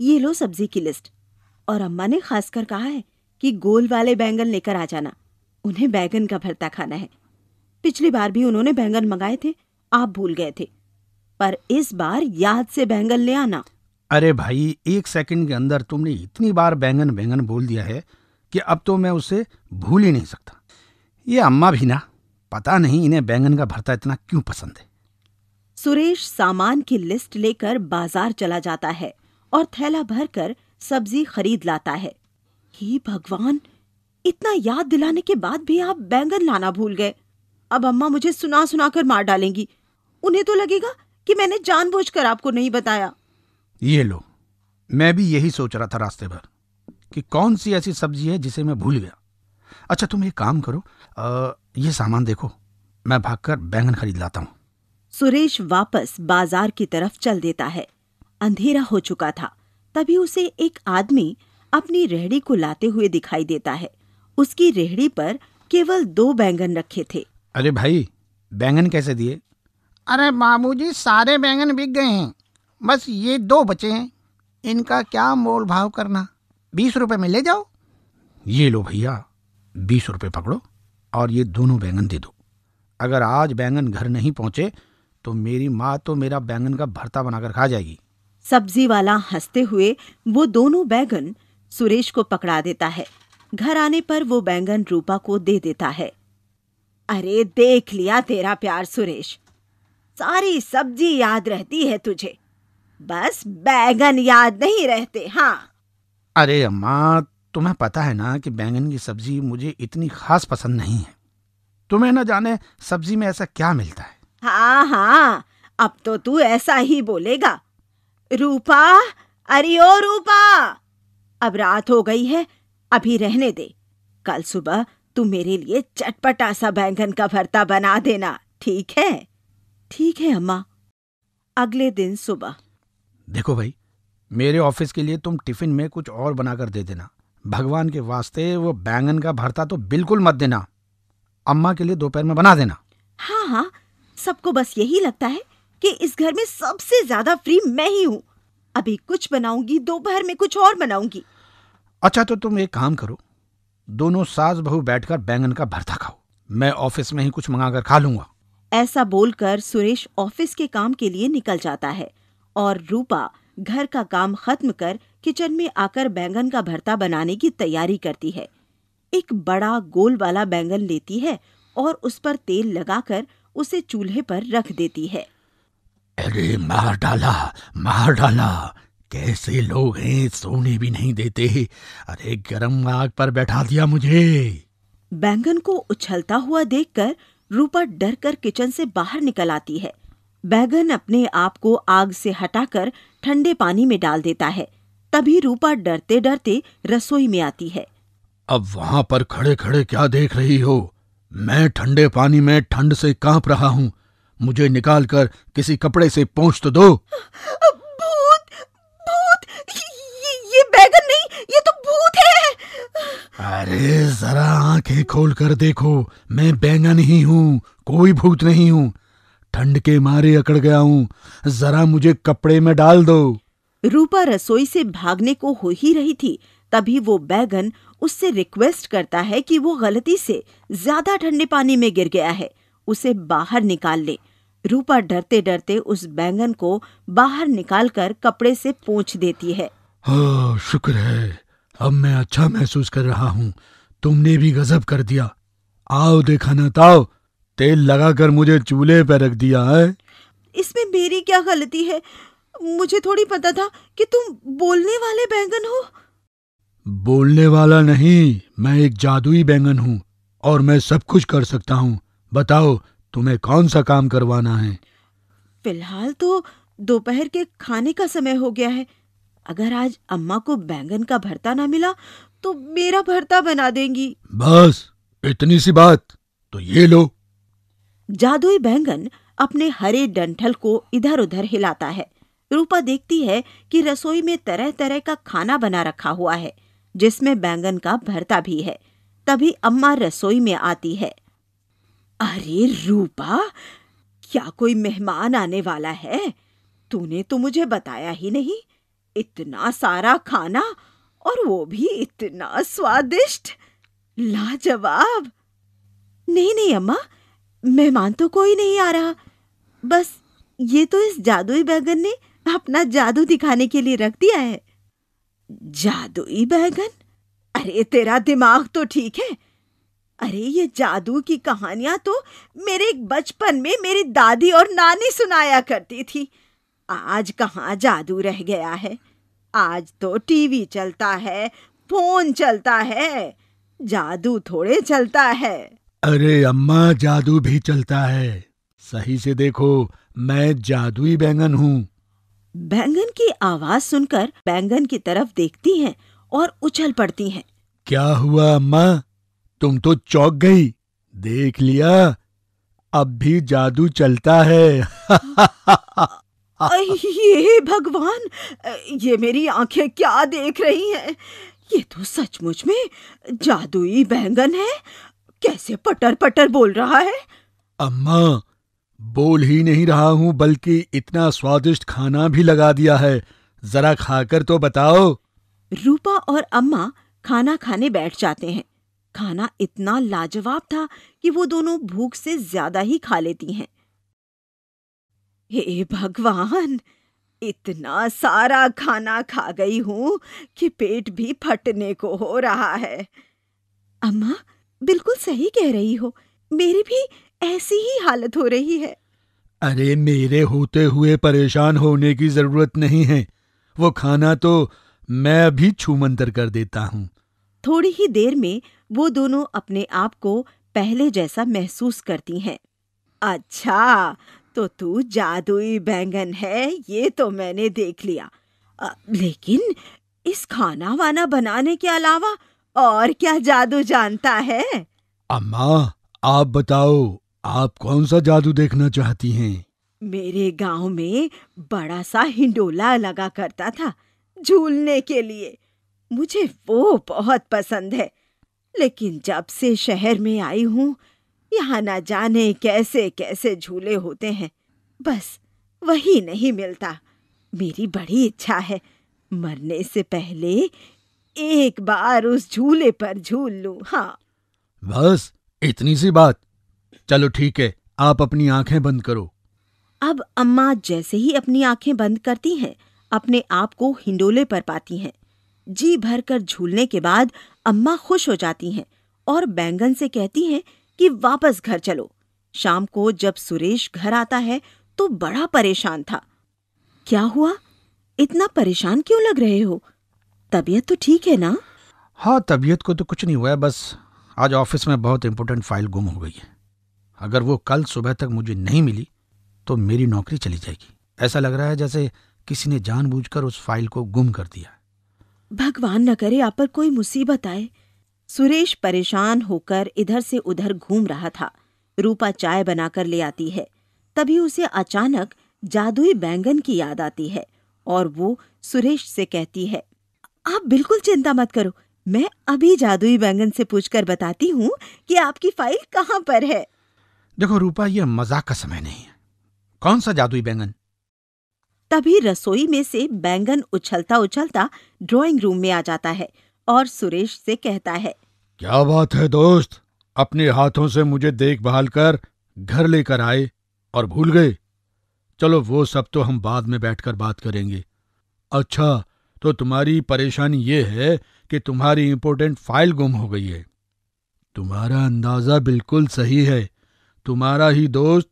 ये लो सब्जी की लिस्ट और अम्मा ने खासकर कहा है कि गोल वाले बैंगन लेकर आ जाना उन्हें बैंगन का भरता खाना है पिछली बार भी उन्होंने बैंगन मंगाए थे आप भूल गए थे पर इस बार याद से बैंगन ले आना अरे भाई एक सेकंड के अंदर तुमने इतनी बार बैंगन बैंगन बोल दिया है कि अब तो मैं उसे भूल ही नहीं सकता ये अम्मा भी ना पता नहीं इन्हें बैंगन का भरता इतना क्यों पसंद है सुरेश सामान की लिस्ट लेकर बाजार चला जाता है और थैला भरकर सब्जी खरीद लाता है हे भगवान इतना याद दिलाने के बाद भी आप बैंगन लाना भूल गए अब अम्मा मुझे सुना सुना कर मार डालेंगी उन्हें तो लगेगा कि मैंने जानबूझकर आपको नहीं बताया ये लो मैं भी यही सोच रहा था रास्ते भर कि कौन सी ऐसी सब्जी है जिसे मैं भूल गया अच्छा तुम एक काम करो आ, ये सामान देखो मैं भागकर बैंगन खरीद लाता हूँ सुरेश वापस बाजार की तरफ चल देता है अंधेरा हो चुका था तभी उसे एक आदमी अपनी रेहड़ी को लाते हुए दिखाई देता है उसकी रेहड़ी पर केवल दो बैंगन रखे थे अरे भाई बैंगन कैसे दिए अरे मामूजी सारे बैंगन बिक गए हैं बस ये दो बचे हैं इनका क्या मोल भाव करना बीस रुपए में ले जाओ ये लो भैया बीस रुपए पकड़ो और ये दोनों बैंगन दे दो अगर आज बैंगन घर नहीं पहुंचे तो मेरी माँ तो मेरा बैंगन का भरता बनाकर खा जाएगी सब्जी वाला हंसते हुए वो दोनों बैगन सुरेश को पकड़ा देता है घर आने पर वो बैंगन रूपा को दे देता है अरे देख लिया तेरा प्यार सुरेश सारी सब्जी याद रहती है तुझे बस बैंगन याद नहीं रहते हाँ अरे अम्मा तुम्हें पता है ना कि बैंगन की सब्जी मुझे इतनी खास पसंद नहीं है तुम्हें ना जाने सब्जी में ऐसा क्या मिलता है हाँ हाँ अब तो तू ऐसा ही बोलेगा रूपा अरे ओ रूपा अब रात हो गई है अभी रहने दे कल सुबह तू मेरे लिए चटपटा सा बैंगन का भरता बना देना ठीक है ठीक है अम्मा अगले दिन सुबह देखो भाई मेरे ऑफिस के लिए तुम टिफिन में कुछ और बनाकर दे देना भगवान के वास्ते वो बैंगन का भरता तो बिल्कुल मत देना अम्मा के लिए दोपहर में बना देना हाँ हाँ सबको बस यही लगता है कि इस घर में सबसे ज्यादा फ्री मैं ही हूँ अभी कुछ बनाऊंगी दोपहर में कुछ और बनाऊंगी अच्छा तो तुम एक काम करो दोनों सास बहू बैठकर बैंगन का भरता खाओ मैं ऑफिस में ही कुछ मंगाकर खा लूंगा ऐसा बोलकर सुरेश ऑफिस के काम के लिए निकल जाता है और रूपा घर का काम खत्म कर किचन में आकर बैंगन का भरता बनाने की तैयारी करती है एक बड़ा गोल वाला बैंगन लेती है और उस पर तेल लगाकर उसे चूल्हे पर रख देती है अरे मार डाला मार डाला कैसे लोग हैं सोने भी नहीं देते अरे गरम आग पर बैठा दिया मुझे बैंगन को उछलता हुआ देखकर रूपा डर कर किचन से बाहर निकल आती है बैगन अपने आप को आग से हटाकर ठंडे पानी में डाल देता है तभी रूपा डरते डरते रसोई में आती है अब वहाँ पर खड़े खड़े क्या देख रही हो मैं ठंडे पानी में ठंड से कांप रहा हूँ मुझे निकाल कर किसी कपड़े से पहुँच तो दो भूत भूत ये, ये बैगन नहीं ये तो भूत है अरे जरा आंखें खोल कर देखो मैं बैंगन ही हूँ कोई भूत नहीं हूँ ठंड के मारे अकड़ गया हूँ जरा मुझे कपड़े में डाल दो रूपा रसोई से भागने को हो ही रही थी तभी वो बैगन उससे रिक्वेस्ट करता है कि वो गलती से ज्यादा ठंडे पानी में गिर गया है उसे बाहर निकाल ले रूपा डरते डरते उस बैंगन को बाहर निकालकर कपड़े से पोंछ देती है ओ, शुक्र है अब मैं अच्छा महसूस कर रहा हूँ तुमने भी गजब कर दिया आओ ना ताओ तेल लगाकर मुझे चूल्हे पर रख दिया है इसमें मेरी क्या गलती है मुझे थोड़ी पता था कि तुम बोलने वाले बैंगन हो बोलने वाला नहीं मैं एक जादुई बैंगन हूँ और मैं सब कुछ कर सकता हूँ बताओ तुम्हें कौन सा काम करवाना है फिलहाल तो दोपहर के खाने का समय हो गया है अगर आज अम्मा को बैंगन का भरता ना मिला तो मेरा भरता बना देंगी बस इतनी सी बात तो ये लो जादुई बैंगन अपने हरे डंठल को इधर उधर हिलाता है रूपा देखती है कि रसोई में तरह तरह का खाना बना रखा हुआ है जिसमें बैंगन का भरता भी है तभी अम्मा रसोई में आती है अरे रूपा क्या कोई मेहमान आने वाला है तूने तो मुझे बताया ही नहीं इतना सारा खाना और वो भी इतना स्वादिष्ट लाजवाब नहीं नहीं अम्मा मेहमान तो कोई नहीं आ रहा बस ये तो इस जादुई बैगन ने अपना जादू दिखाने के लिए रख दिया है जादुई बैगन अरे तेरा दिमाग तो ठीक है अरे ये जादू की कहानियां तो मेरे बचपन में मेरी दादी और नानी सुनाया करती थी आज कहाँ जादू रह गया है आज तो टीवी चलता है फोन चलता है जादू थोड़े चलता है अरे अम्मा जादू भी चलता है सही से देखो मैं जादुई बैंगन हूँ बैंगन की आवाज सुनकर बैंगन की तरफ देखती हैं और उछल पड़ती हैं क्या हुआ अम्मा तुम तो चौक गई देख लिया अब भी जादू चलता है ये भगवान ये मेरी आंखें क्या देख रही हैं ये तो सचमुच में जादुई बैंगन है कैसे पटर पटर बोल रहा है अम्मा बोल ही नहीं रहा हूँ बल्कि इतना स्वादिष्ट खाना भी लगा दिया है जरा खाकर तो बताओ रूपा और अम्मा खाना खाने बैठ जाते हैं खाना इतना लाजवाब था कि वो दोनों भूख से ज्यादा ही खा लेती हैं हे भगवान इतना सारा खाना खा गई हूं कि पेट भी फटने को हो रहा है अम्मा बिल्कुल सही कह रही हो मेरी भी ऐसी ही हालत हो रही है अरे मेरे होते हुए परेशान होने की जरूरत नहीं है वो खाना तो मैं अभी छूमंतर कर देता हूँ थोड़ी ही देर में वो दोनों अपने आप को पहले जैसा महसूस करती हैं अच्छा तो तू जादुई बैंगन है ये तो मैंने देख लिया आ, लेकिन इस खाना वाना बनाने के अलावा और क्या जादू जानता है अम्मा आप बताओ आप कौन सा जादू देखना चाहती हैं मेरे गांव में बड़ा सा हिंडोला लगा करता था झूलने के लिए मुझे वो बहुत पसंद है लेकिन जब से शहर में आई हूँ यहाँ ना जाने कैसे कैसे झूले होते हैं बस वही नहीं मिलता मेरी बड़ी इच्छा है मरने से पहले एक बार उस झूले पर झूल लू हाँ बस इतनी सी बात चलो ठीक है आप अपनी आंखें बंद करो अब अम्मा जैसे ही अपनी आंखें बंद करती हैं अपने आप को हिंडोले पर पाती हैं जी भर कर झूलने के बाद अम्मा खुश हो जाती हैं और बैंगन से कहती हैं कि वापस घर चलो शाम को जब सुरेश घर आता है तो बड़ा परेशान था क्या हुआ इतना परेशान क्यों लग रहे हो तबीयत तो ठीक है ना हाँ तबीयत को तो कुछ नहीं हुआ है बस आज ऑफिस में बहुत इम्पोर्टेंट फाइल गुम हो गई है अगर वो कल सुबह तक मुझे नहीं मिली तो मेरी नौकरी चली जाएगी ऐसा लग रहा है जैसे किसी ने जानबूझकर उस फाइल को गुम कर दिया भगवान न करे आप पर कोई मुसीबत आए सुरेश परेशान होकर इधर से उधर घूम रहा था रूपा चाय बनाकर ले आती है तभी उसे अचानक जादुई बैंगन की याद आती है और वो सुरेश से कहती है आप बिल्कुल चिंता मत करो मैं अभी जादुई बैंगन से पूछकर बताती हूँ कि आपकी फाइल कहाँ पर है देखो रूपा यह मजाक का समय नहीं है कौन सा जादुई बैंगन तभी रसोई में से बैंगन उछलता उछलता ड्राइंग रूम में आ जाता है और सुरेश से कहता है क्या बात है दोस्त अपने हाथों से मुझे देखभाल कर घर लेकर आए और भूल गए चलो वो सब तो हम बाद में बैठकर बात करेंगे अच्छा तो तुम्हारी परेशानी ये है कि तुम्हारी इम्पोर्टेंट फाइल गुम हो गई है तुम्हारा अंदाजा बिल्कुल सही है तुम्हारा ही दोस्त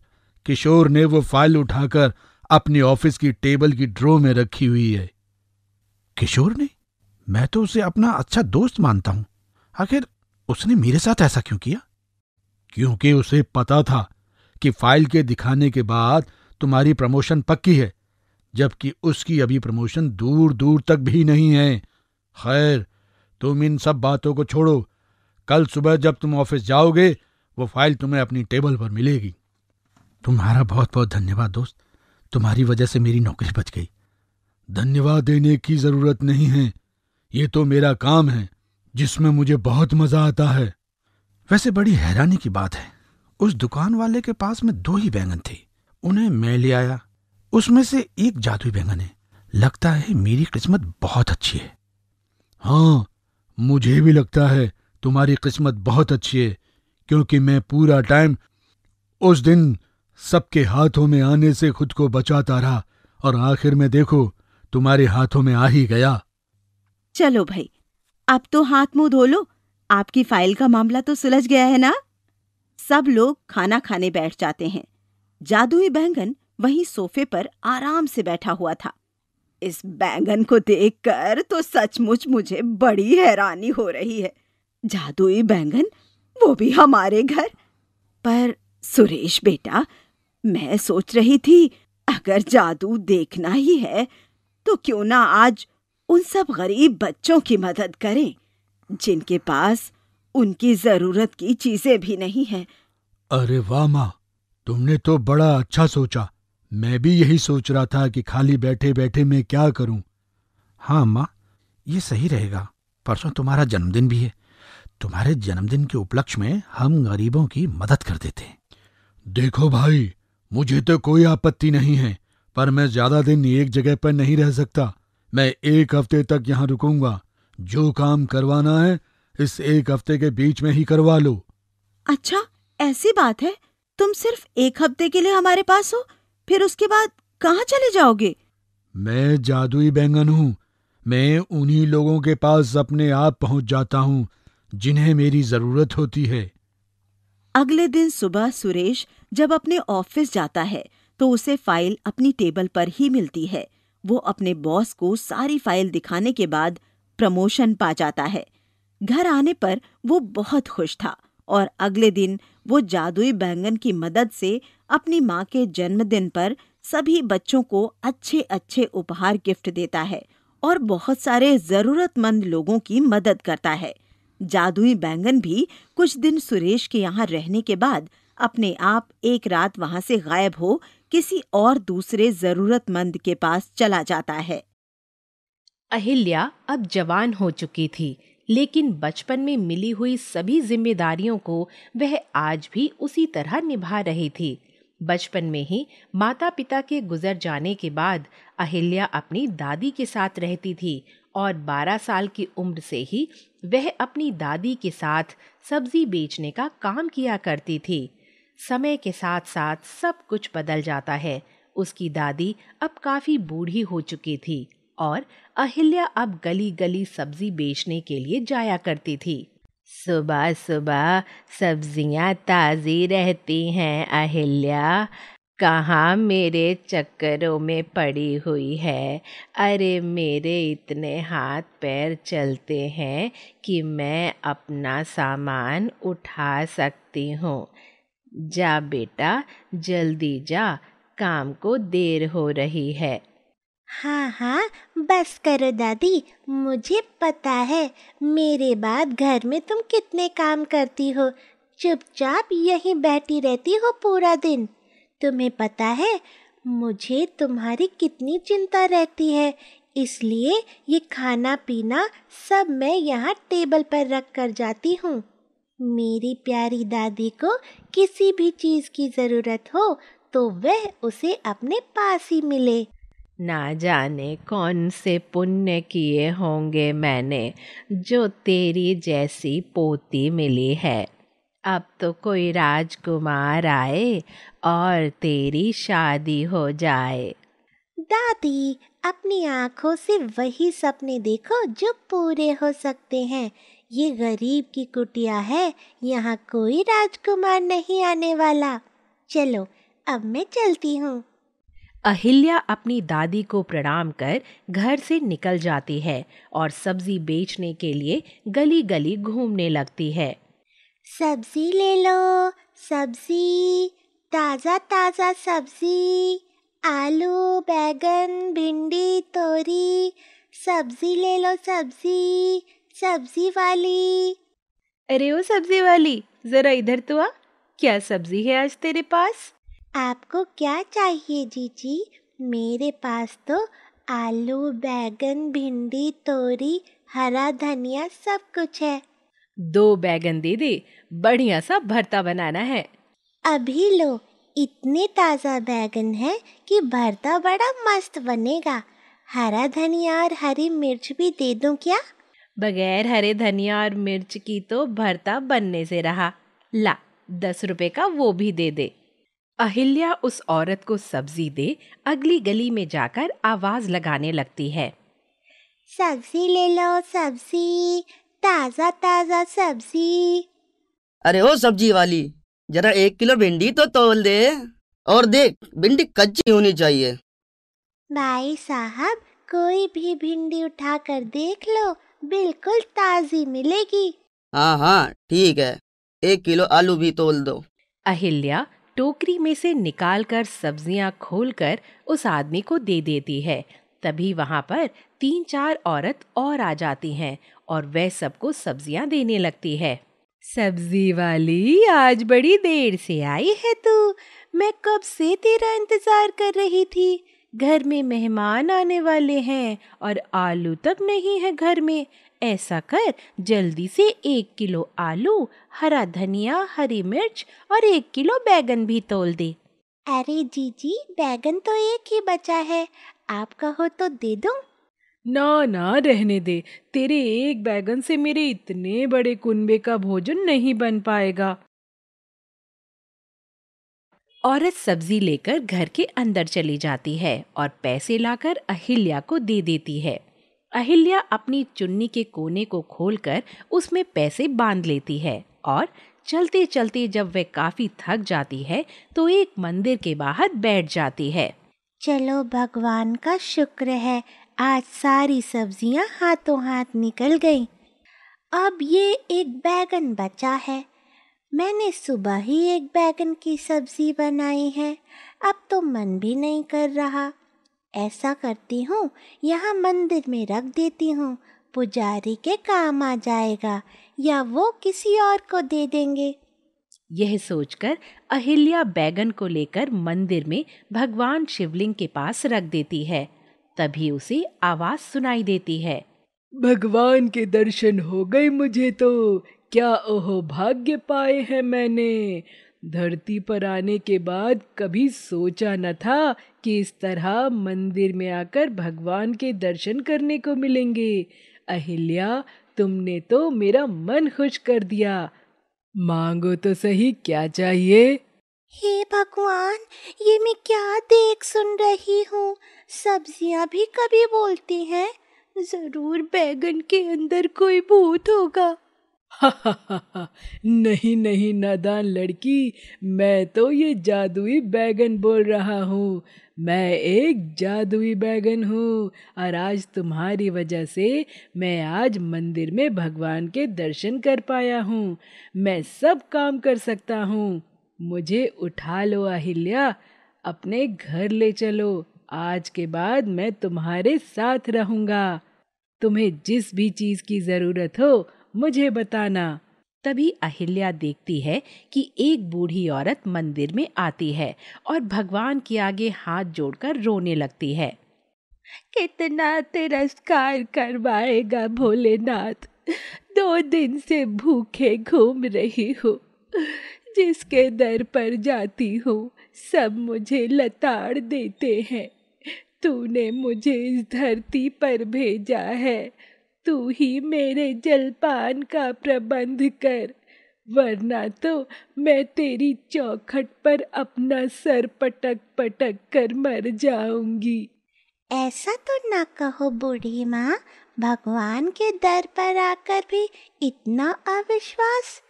किशोर ने वो फाइल उठाकर अपने ऑफिस की टेबल की ड्रो में रखी हुई है किशोर ने मैं तो उसे अपना अच्छा दोस्त मानता हूं आखिर उसने मेरे साथ ऐसा क्यों किया क्योंकि उसे पता था कि फाइल के दिखाने के बाद तुम्हारी प्रमोशन पक्की है जबकि उसकी अभी प्रमोशन दूर दूर तक भी नहीं है खैर तुम इन सब बातों को छोड़ो कल सुबह जब तुम ऑफिस जाओगे वो फाइल तुम्हें अपनी टेबल पर मिलेगी तुम्हारा बहुत बहुत धन्यवाद दोस्त तुम्हारी वजह से मेरी नौकरी बच गई धन्यवाद देने की जरूरत नहीं है ये तो मेरा काम है जिसमें मुझे बहुत मजा आता है वैसे बड़ी हैरानी की बात है उस दुकान वाले के पास में दो ही बैंगन थे उन्हें मैं ले आया उसमें से एक जादुई बैंगन है लगता है मेरी किस्मत बहुत अच्छी है हाँ मुझे भी लगता है तुम्हारी किस्मत बहुत अच्छी है क्योंकि मैं पूरा टाइम उस दिन सबके हाथों में आने से खुद को बचाता रहा और आखिर में देखो तुम्हारे हाथों में आ ही गया चलो भाई अब तो हाथ मुंह धो लो आपकी फाइल का मामला तो सुलझ गया है ना सब लोग खाना खाने बैठ जाते हैं जादुई बैंगन वहीं सोफे पर आराम से बैठा हुआ था इस बैंगन को देखकर तो सचमुच मुझे बड़ी हैरानी हो रही है जादुई बैंगन वो भी हमारे घर पर सुरेश बेटा मैं सोच रही थी अगर जादू देखना ही है तो क्यों ना आज उन सब गरीब बच्चों की मदद करें जिनके पास उनकी जरूरत की चीजें भी नहीं है अरे वाह माँ तुमने तो बड़ा अच्छा सोचा मैं भी यही सोच रहा था कि खाली बैठे बैठे मैं क्या करूं हाँ माँ ये सही रहेगा परसों तुम्हारा जन्मदिन भी है तुम्हारे जन्मदिन के उपलक्ष्य में हम गरीबों की मदद कर देते देखो भाई मुझे तो कोई आपत्ति नहीं है पर मैं ज्यादा दिन एक जगह पर नहीं रह सकता मैं एक हफ्ते तक यहाँ रुकूंगा जो काम करवाना है इस एक हफ्ते के बीच में ही करवा लो अच्छा ऐसी बात है तुम सिर्फ एक हफ्ते के लिए हमारे पास हो फिर उसके बाद कहाँ चले जाओगे मैं जादुई बैंगन हूँ मैं उन्हीं लोगों के पास अपने आप पहुँच जाता हूँ जिन्हें मेरी जरूरत होती है अगले दिन सुबह सुरेश जब अपने ऑफिस जाता है तो उसे फाइल अपनी टेबल पर ही मिलती है वो अपने बॉस को सारी फाइल दिखाने के बाद प्रमोशन पा जाता है घर आने पर वो बहुत खुश था और अगले दिन वो जादुई बैंगन की मदद से अपनी माँ के जन्मदिन पर सभी बच्चों को अच्छे अच्छे उपहार गिफ्ट देता है और बहुत सारे जरूरतमंद लोगों की मदद करता है जादुई बैंगन भी कुछ दिन सुरेश के यहाँ रहने के बाद अपने आप एक रात वहाँ से गायब हो किसी और दूसरे जरूरतमंद के पास चला जाता है अहिल्या अब जवान हो चुकी थी लेकिन बचपन में मिली हुई सभी जिम्मेदारियों को वह आज भी उसी तरह निभा रही थी बचपन में ही माता पिता के गुजर जाने के बाद अहिल्या अपनी दादी के साथ रहती थी और 12 साल की उम्र से ही वह अपनी दादी के साथ सब्जी बेचने का काम किया करती थी समय के साथ साथ सब कुछ बदल जाता है उसकी दादी अब काफ़ी बूढ़ी हो चुकी थी और अहिल्या अब गली गली सब्जी बेचने के लिए जाया करती थी सुबह सुबह सब्जियां ताज़ी रहती हैं अहिल्या कहाँ मेरे चक्करों में पड़ी हुई है अरे मेरे इतने हाथ पैर चलते हैं कि मैं अपना सामान उठा सकती हूँ जा बेटा जल्दी जा काम को देर हो रही है हाँ हाँ बस करो दादी मुझे पता है मेरे बाद घर में तुम कितने काम करती हो चुपचाप यहीं बैठी रहती हो पूरा दिन तुम्हें पता है मुझे तुम्हारी कितनी चिंता रहती है इसलिए ये खाना पीना सब मैं यहाँ टेबल पर रख कर जाती हूँ मेरी प्यारी दादी को किसी भी चीज की जरूरत हो तो वह उसे अपने पास ही मिले ना जाने कौन से पुण्य किए होंगे मैंने जो तेरी जैसी पोती मिली है अब तो कोई राजकुमार आए और तेरी शादी हो जाए दादी अपनी आंखों से वही सपने देखो जो पूरे हो सकते हैं ये गरीब की कुटिया है यहाँ कोई राजकुमार नहीं आने वाला चलो अब मैं चलती हूँ अहिल्या अपनी दादी को प्रणाम कर घर से निकल जाती है और सब्जी बेचने के लिए गली गली घूमने लगती है सब्जी ले लो सब्जी ताज़ा ताज़ा सब्जी आलू बैगन भिंडी तोरी सब्जी ले लो सब्जी सब्जी वाली अरे ओ सब्जी वाली जरा इधर तो आ क्या सब्जी है आज तेरे पास आपको क्या चाहिए जीजी मेरे पास तो आलू बैगन भिंडी तोरी हरा धनिया सब कुछ है दो बैगन दे दे बढ़िया सा भरता बनाना है अभी लो इतने ताज़ा बैगन है कि भरता बड़ा मस्त बनेगा हरा धनिया और हरी मिर्च भी दे दूं क्या बगैर हरे धनिया और मिर्च की तो भरता बनने से रहा ला दस रुपए का वो भी दे दे अहिल्या उस औरत को सब्जी दे अगली गली में जाकर आवाज लगाने लगती है सब्जी ले लो सब्जी ताजा ताजा सब्जी अरे ओ सब्जी वाली जरा एक किलो भिंडी तो तोल दे और देख भिंडी कच्ची होनी चाहिए भाई साहब कोई भी भिंडी उठा कर देख लो बिल्कुल ताजी मिलेगी हाँ हाँ ठीक है एक किलो आलू भी तोल दो अहिल्या टोकरी में से निकालकर सब्जियां खोलकर उस आदमी को दे देती है तभी वहाँ पर तीन चार औरत और आ जाती हैं और वह सबको सब्जियां देने लगती है सब्जी वाली आज बड़ी देर से आई है तू मैं कब से तेरा इंतजार कर रही थी घर में मेहमान आने वाले हैं और आलू तक नहीं है घर में ऐसा कर जल्दी से एक किलो आलू हरा धनिया हरी मिर्च और एक किलो बैगन भी तोल दे अरे जी जी बैगन तो एक ही बचा है आप कहो तो दे दूं? ना ना रहने दे तेरे एक बैगन से मेरे इतने बड़े कुनबे का भोजन नहीं बन पाएगा औरत सब्जी लेकर घर के अंदर चली जाती है और पैसे लाकर अहिल्या को दे देती है अहिल्या अपनी चुन्नी के कोने को खोलकर उसमें पैसे बांध लेती है और चलते चलते जब वह काफी थक जाती है तो एक मंदिर के बाहर बैठ जाती है चलो भगवान का शुक्र है आज सारी सब्जियां हाथों हाथ निकल गईं। अब ये एक बैगन बचा है मैंने सुबह ही एक बैगन की सब्जी बनाई है अब तो मन भी नहीं कर रहा ऐसा करती हूँ यहाँ मंदिर में रख देती हूँ पुजारी के काम आ जाएगा या वो किसी और को दे देंगे यह सोचकर अहिल्या बैगन को लेकर मंदिर में भगवान शिवलिंग के पास रख देती है तभी उसे आवाज सुनाई देती है भगवान के दर्शन हो गए मुझे तो क्या ओह भाग्य पाए हैं मैंने धरती पर आने के बाद कभी सोचा न था कि इस तरह मंदिर में आकर भगवान के दर्शन करने को मिलेंगे अहिल्या तुमने तो मेरा मन खुश कर दिया मांगो तो सही क्या चाहिए हे भगवान ये मैं क्या देख सुन रही हूँ सब्जियाँ भी कभी बोलती हैं जरूर बैगन के अंदर कोई भूत होगा नहीं नहीं नादान लड़की मैं तो ये जादुई बैगन बोल रहा हूँ मैं एक जादुई बैगन हूँ और आज तुम्हारी वजह से मैं आज मंदिर में भगवान के दर्शन कर पाया हूँ मैं सब काम कर सकता हूँ मुझे उठा लो अहिल्या अपने घर ले चलो आज के बाद मैं तुम्हारे साथ रहूँगा तुम्हें जिस भी चीज़ की ज़रूरत हो मुझे बताना तभी अहिल्या देखती है कि एक बूढ़ी औरत मंदिर में आती है और भगवान के आगे हाथ जोड़कर रोने लगती है कितना तिरस्कार करवाएगा भोलेनाथ दो दिन से भूखे घूम रही हूँ जिसके दर पर जाती हूँ सब मुझे लताड़ देते हैं तूने मुझे इस धरती पर भेजा है तू ही मेरे जलपान का प्रबंध कर वरना तो मैं तेरी चौखट पर अपना सर पटक पटक कर मर जाऊंगी ऐसा तो ना कहो बूढ़ी माँ भगवान के दर पर आकर भी इतना अविश्वास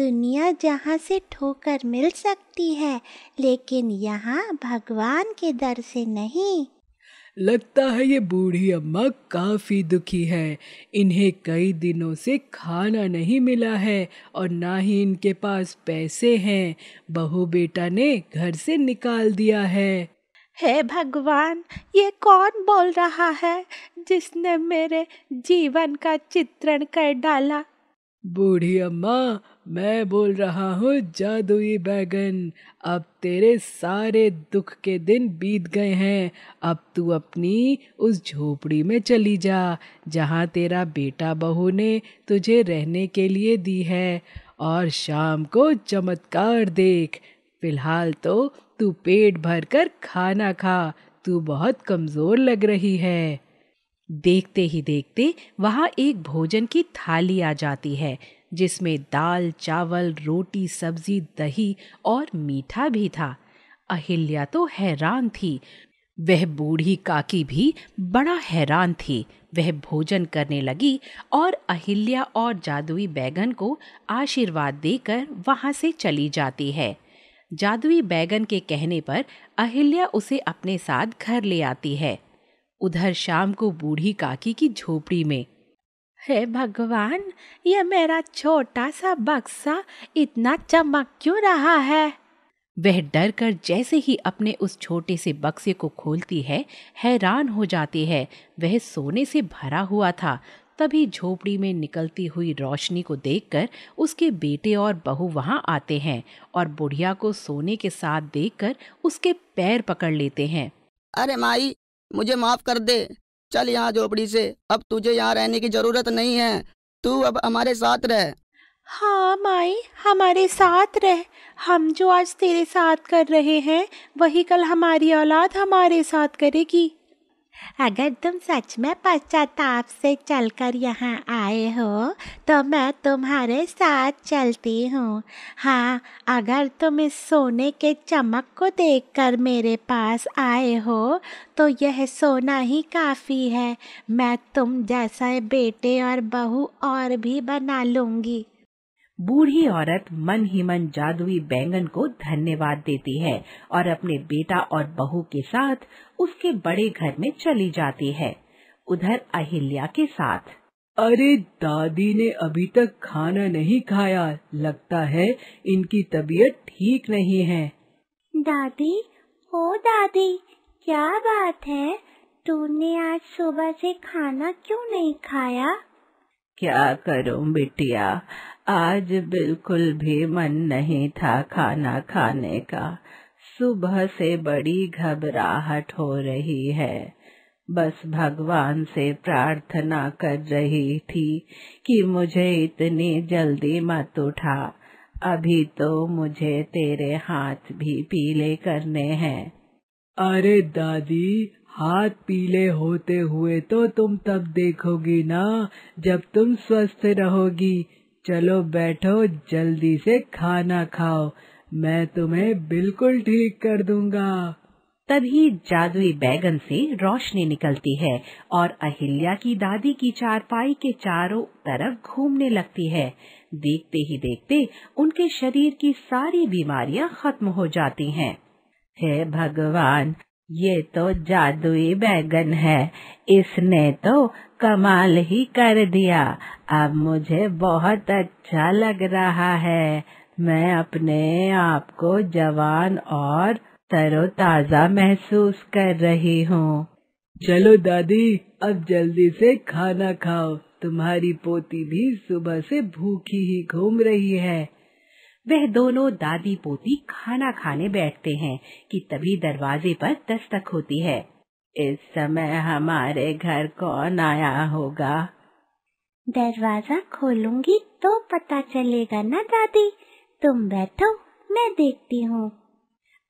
दुनिया जहाँ से ठोकर मिल सकती है लेकिन यहाँ भगवान के दर से नहीं लगता है ये बूढ़ी अम्मा काफ़ी दुखी है इन्हें कई दिनों से खाना नहीं मिला है और ना ही इनके पास पैसे हैं बहू बेटा ने घर से निकाल दिया है हे भगवान ये कौन बोल रहा है जिसने मेरे जीवन का चित्रण कर डाला बूढ़ी अम्मा मैं बोल रहा हूँ जादुई बैगन अब तेरे सारे दुख के दिन बीत गए हैं अब तू अपनी उस झोपड़ी में चली जा जहाँ तेरा बेटा बहू ने तुझे रहने के लिए दी है और शाम को चमत्कार देख फिलहाल तो तू पेट भर कर खाना खा तू बहुत कमज़ोर लग रही है देखते ही देखते वहाँ एक भोजन की थाली आ जाती है जिसमें दाल चावल रोटी सब्जी दही और मीठा भी था अहिल्या तो हैरान थी वह बूढ़ी काकी भी बड़ा हैरान थी वह भोजन करने लगी और अहिल्या और जादुई बैगन को आशीर्वाद देकर वहाँ से चली जाती है जादुई बैगन के कहने पर अहिल्या उसे अपने साथ घर ले आती है उधर शाम को बूढ़ी काकी की झोपड़ी में हे भगवान ये मेरा छोटा सा बक्सा इतना चमक क्यों रहा है वह डर कर जैसे ही अपने उस छोटे से बक्से को खोलती है हैरान हो जाती है वह सोने से भरा हुआ था तभी झोपड़ी में निकलती हुई रोशनी को देखकर उसके बेटे और बहू वहाँ आते हैं और बुढ़िया को सोने के साथ देखकर उसके पैर पकड़ लेते हैं अरे माई मुझे माफ कर दे चल यहाँ झोपड़ी से अब तुझे यहाँ रहने की जरूरत नहीं है तू अब हमारे साथ रह हाँ माई हमारे साथ रह हम जो आज तेरे साथ कर रहे हैं वही कल हमारी औलाद हमारे साथ करेगी अगर तुम सच में पश्चाताप से चलकर यहाँ आए हो तो मैं तुम्हारे साथ चलती हूँ हाँ अगर तुम इस सोने के चमक को देखकर मेरे पास आए हो तो यह सोना ही काफ़ी है मैं तुम जैसा बेटे और बहू और भी बना लूँगी बूढ़ी औरत मन ही मन जादुई बैंगन को धन्यवाद देती है और अपने बेटा और बहू के साथ उसके बड़े घर में चली जाती है उधर अहिल्या के साथ अरे दादी ने अभी तक खाना नहीं खाया लगता है इनकी तबीयत ठीक नहीं है दादी ओ दादी क्या बात है तूने आज सुबह से खाना क्यों नहीं खाया क्या करूं बिटिया आज बिल्कुल भी मन नहीं था खाना खाने का सुबह से बड़ी घबराहट हो रही है बस भगवान से प्रार्थना कर रही थी कि मुझे इतनी जल्दी मत उठा अभी तो मुझे तेरे हाथ भी पीले करने हैं अरे दादी हाथ पीले होते हुए तो तुम तब देखोगी ना जब तुम स्वस्थ रहोगी चलो बैठो जल्दी से खाना खाओ मैं तुम्हें बिल्कुल ठीक कर दूंगा तभी जादुई बैगन से रोशनी निकलती है और अहिल्या की दादी की चारपाई के चारों तरफ घूमने लगती है देखते ही देखते उनके शरीर की सारी बीमारियां खत्म हो जाती हैं। हे भगवान ये तो जादुई बैगन है इसने तो कमाल ही कर दिया अब मुझे बहुत अच्छा लग रहा है मैं अपने आप को जवान और तरोताजा महसूस कर रही हूँ चलो दादी अब जल्दी से खाना खाओ तुम्हारी पोती भी सुबह से भूखी ही घूम रही है वह दोनों दादी पोती खाना खाने बैठते हैं कि तभी दरवाजे पर दस्तक होती है इस समय हमारे घर कौन आया होगा दरवाजा खोलूंगी तो पता चलेगा ना दादी तुम बैठो मैं देखती हूँ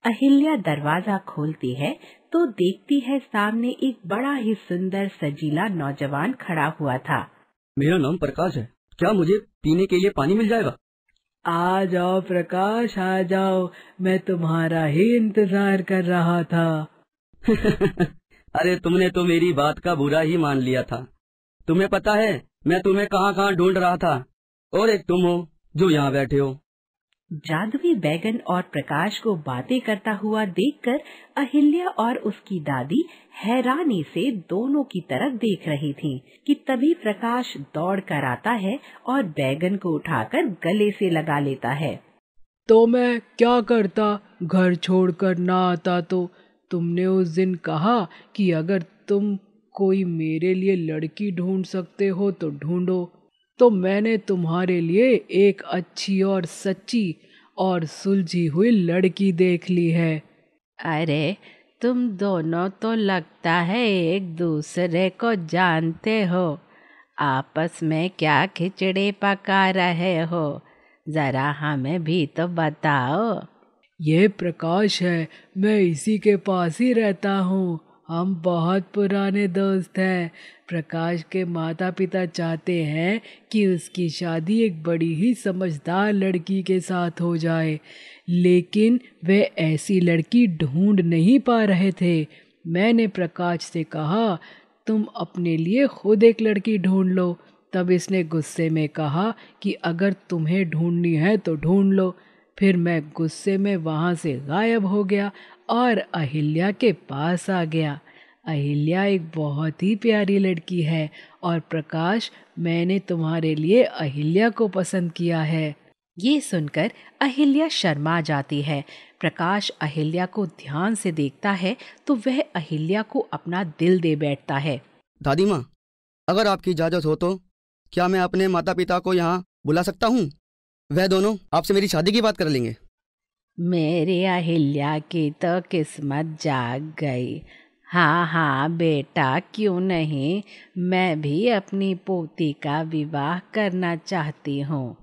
अहिल्या दरवाजा खोलती है तो देखती है सामने एक बड़ा ही सुंदर सजीला नौजवान खड़ा हुआ था मेरा नाम प्रकाश है क्या मुझे पीने के लिए पानी मिल जाएगा आ जाओ प्रकाश आ जाओ मैं तुम्हारा ही इंतजार कर रहा था अरे तुमने तो मेरी बात का बुरा ही मान लिया था तुम्हें पता है मैं तुम्हें कहाँ कहाँ ढूंढ रहा था और एक तुम हो जो यहाँ बैठे हो जादुई बैगन और प्रकाश को बातें करता हुआ देखकर अहिल्या और उसकी दादी हैरानी से दोनों की तरफ देख रही थी कि तभी प्रकाश दौड़ कर आता है और बैगन को उठाकर गले से लगा लेता है तो मैं क्या करता घर छोड़कर ना आता तो तुमने उस दिन कहा कि अगर तुम कोई मेरे लिए लड़की ढूंढ सकते हो तो ढूंढो तो मैंने तुम्हारे लिए एक अच्छी और सच्ची और सुलझी हुई लड़की देख ली है अरे तुम दोनों तो लगता है एक दूसरे को जानते हो आपस में क्या खिचड़ी पका रहे हो जरा हमें भी तो बताओ ये प्रकाश है मैं इसी के पास ही रहता हूँ हम बहुत पुराने दोस्त हैं प्रकाश के माता पिता चाहते हैं कि उसकी शादी एक बड़ी ही समझदार लड़की के साथ हो जाए लेकिन वे ऐसी लड़की ढूंढ नहीं पा रहे थे मैंने प्रकाश से कहा तुम अपने लिए खुद एक लड़की ढूंढ लो तब इसने गुस्से में कहा कि अगर तुम्हें ढूंढनी है तो ढूंढ लो फिर मैं गुस्से में वहाँ से गायब हो गया और अहिल्या के पास आ गया अहिल्या एक बहुत ही प्यारी लड़की है और प्रकाश मैंने तुम्हारे लिए अहिल्या को पसंद किया है ये सुनकर अहिल्या शर्मा जाती है प्रकाश अहिल्या को ध्यान से देखता है तो वह अहिल्या को अपना दिल दे बैठता है दादी माँ अगर आपकी इजाज़त हो तो क्या मैं अपने माता पिता को यहाँ बुला सकता हूँ वह दोनों आपसे मेरी शादी की बात कर लेंगे मेरे अहिल्या की तो किस्मत जाग गई हाँ हाँ बेटा क्यों नहीं मैं भी अपनी पोती का विवाह करना चाहती हूँ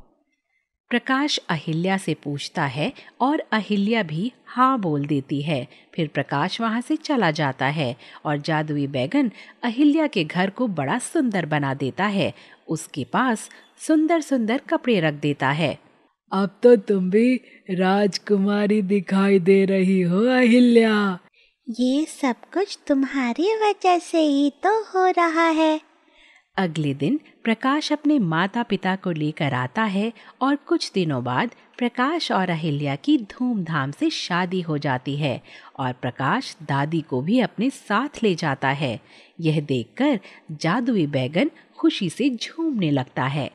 प्रकाश अहिल्या से पूछता है और अहिल्या भी हाँ बोल देती है फिर प्रकाश वहाँ से चला जाता है और जादुई बैगन अहिल्या के घर को बड़ा सुंदर बना देता है उसके पास सुंदर सुंदर कपड़े रख देता है अब तो तुम भी राजकुमारी दिखाई दे रही हो अहिल्या ये सब कुछ तुम्हारी वजह से ही तो हो रहा है अगले दिन प्रकाश अपने माता पिता को लेकर आता है और कुछ दिनों बाद प्रकाश और अहिल्या की धूमधाम से शादी हो जाती है और प्रकाश दादी को भी अपने साथ ले जाता है यह देखकर जादुई बैगन खुशी से झूमने लगता है